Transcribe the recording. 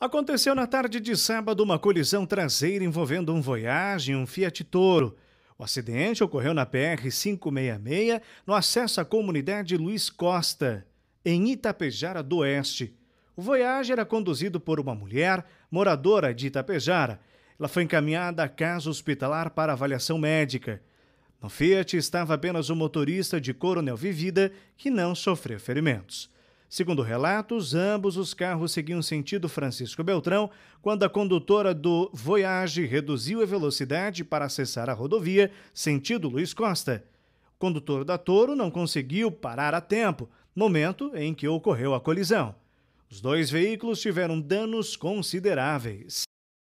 Aconteceu na tarde de sábado uma colisão traseira envolvendo um Voyage e um Fiat Toro. O acidente ocorreu na PR-566, no acesso à comunidade Luiz Costa, em Itapejara do Oeste. O Voyage era conduzido por uma mulher, moradora de Itapejara. Ela foi encaminhada à casa hospitalar para avaliação médica. No Fiat estava apenas o motorista de Coronel Vivida, que não sofreu ferimentos. Segundo relatos, ambos os carros seguiam sentido Francisco Beltrão quando a condutora do Voyage reduziu a velocidade para acessar a rodovia sentido Luiz Costa. O condutor da Toro não conseguiu parar a tempo, momento em que ocorreu a colisão. Os dois veículos tiveram danos consideráveis.